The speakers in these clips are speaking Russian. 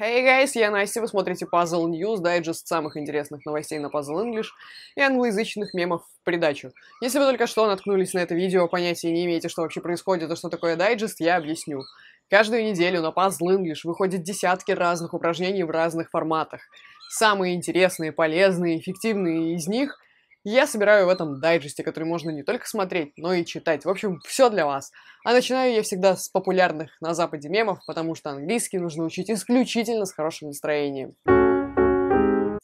Hey guys, я Настя, вы смотрите Puzzle News, дайджест самых интересных новостей на Puzzle English и англоязычных мемов в придачу. Если вы только что наткнулись на это видео, понятия не имеете, что вообще происходит и что такое дайджест, я объясню. Каждую неделю на Puzzle English выходят десятки разных упражнений в разных форматах. Самые интересные, полезные, эффективные из них — я собираю в этом дайджесте, который можно не только смотреть, но и читать. В общем, все для вас. А начинаю я всегда с популярных на Западе мемов, потому что английский нужно учить исключительно с хорошим настроением.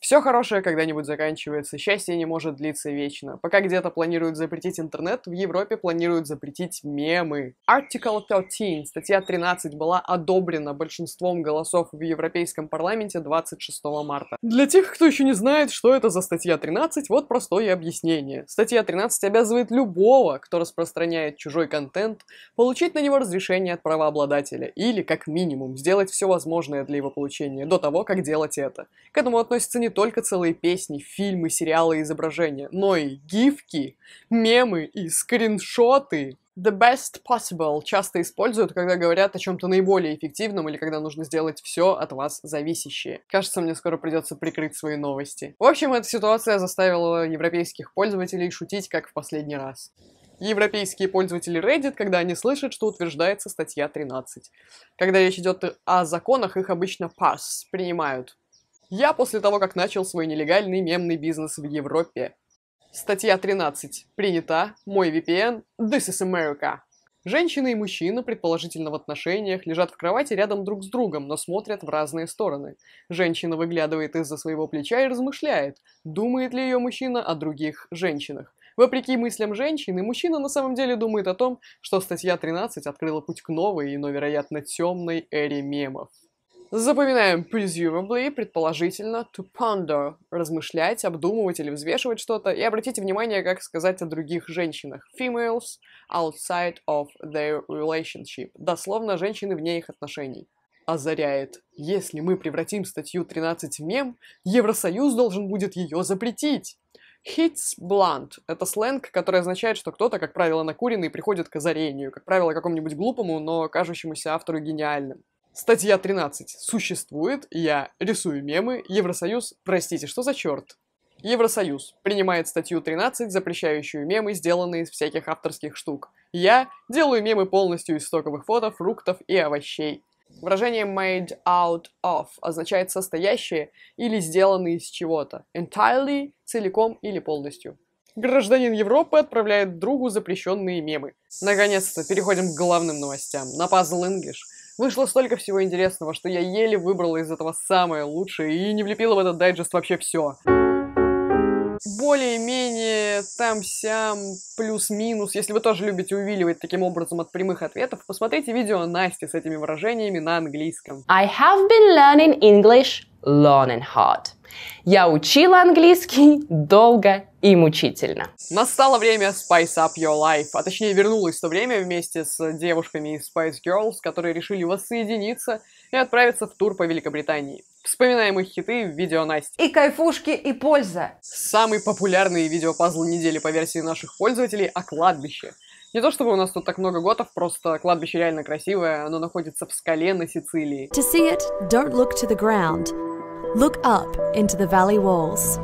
Все хорошее когда-нибудь заканчивается, счастье не может длиться вечно. Пока где-то планируют запретить интернет, в Европе планируют запретить мемы. Article 13, статья 13, была одобрена большинством голосов в Европейском парламенте 26 марта. Для тех, кто еще не знает, что это за статья 13, вот простое объяснение. Статья 13 обязывает любого, кто распространяет чужой контент, получить на него разрешение от правообладателя или, как минимум, сделать все возможное для его получения до того, как делать это. К этому относится не не только целые песни, фильмы, сериалы и изображения, но и гифки, мемы и скриншоты. The best possible часто используют, когда говорят о чем-то наиболее эффективном или когда нужно сделать все от вас зависящее. Кажется, мне скоро придется прикрыть свои новости. В общем, эта ситуация заставила европейских пользователей шутить, как в последний раз. Европейские пользователи Reddit, когда они слышат, что утверждается статья 13. Когда речь идет о законах, их обычно pass принимают. Я после того, как начал свой нелегальный мемный бизнес в Европе. Статья 13. Принята. Мой VPN. This is America. Женщина и мужчина, предположительно в отношениях, лежат в кровати рядом друг с другом, но смотрят в разные стороны. Женщина выглядывает из-за своего плеча и размышляет, думает ли ее мужчина о других женщинах. Вопреки мыслям женщины, мужчина на самом деле думает о том, что статья 13 открыла путь к новой, но, вероятно, темной эре мемов. Запоминаем presumably, предположительно, to ponder, размышлять, обдумывать или взвешивать что-то. И обратите внимание, как сказать о других женщинах. Females outside of their relationship. Дословно, женщины вне их отношений. Озаряет. Если мы превратим статью 13 в мем, Евросоюз должен будет ее запретить. Hits blunt – это сленг, который означает, что кто-то, как правило, накуренный, приходит к озарению, как правило, какому-нибудь глупому, но кажущемуся автору гениальным. Статья 13 существует, я рисую мемы, Евросоюз, простите, что за черт? Евросоюз принимает статью 13, запрещающую мемы, сделанные из всяких авторских штук. Я делаю мемы полностью из стоковых фото, фруктов и овощей. Выражение made out of означает состоящее или сделанное из чего-то. Entirely – целиком или полностью. Гражданин Европы отправляет другу запрещенные мемы. Наконец-то переходим к главным новостям. На Puzzle English – Вышло столько всего интересного, что я еле выбрала из этого самое лучшее и не влепила в этот дайджест вообще все более-менее там-сям, плюс-минус. Если вы тоже любите увиливать таким образом от прямых ответов, посмотрите видео Насти с этими выражениями на английском. I have been learning English long and hard. Я учила английский долго и мучительно. Настало время Spice Up Your Life, а точнее вернулось то время вместе с девушками из Spice Girls, которые решили воссоединиться и отправиться в тур по Великобритании. Вспоминаем их хиты в видео Насти. И кайфушки, и польза. Самый популярный видеопазл недели по версии наших пользователей о кладбище. Не то чтобы у нас тут так много готов, просто кладбище реально красивое, оно находится в скале на Сицилии. To see it, don't look to the ground. Look up into the valley walls.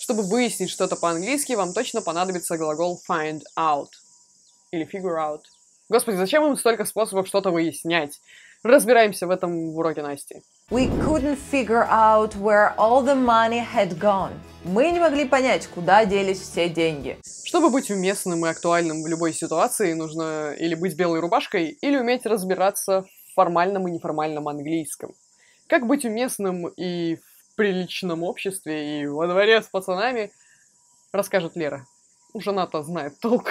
Чтобы выяснить что-то по-английски, вам точно понадобится глагол find out или figure out. Господи, зачем им столько способов что-то выяснять? Разбираемся в этом в уроке Насти. We couldn't figure out where all the money had gone. Мы не могли понять, куда делись все деньги. Чтобы быть уместным и актуальным в любой ситуации, нужно или быть белой рубашкой, или уметь разбираться в формальном и неформальном английском. Как быть уместным и в приличном обществе, и во дворе с пацанами, расскажет Лера. она то знает толк.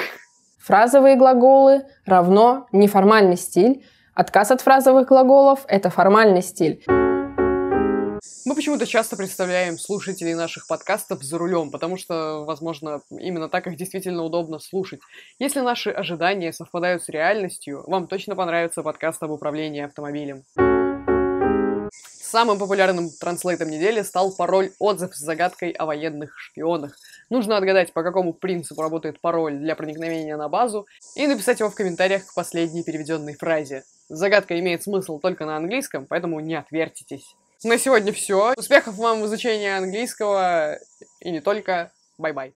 Фразовые глаголы равно неформальный стиль – Отказ от фразовых глаголов – это формальный стиль. Мы почему-то часто представляем слушателей наших подкастов за рулем, потому что, возможно, именно так их действительно удобно слушать. Если наши ожидания совпадают с реальностью, вам точно понравится подкаст об управлении автомобилем. Самым популярным транслейтом недели стал пароль-отзыв с загадкой о военных шпионах. Нужно отгадать, по какому принципу работает пароль для проникновения на базу, и написать его в комментариях к последней переведенной фразе. Загадка имеет смысл только на английском, поэтому не отвертитесь. На сегодня все. Успехов вам в изучении английского и не только. Бай-бай.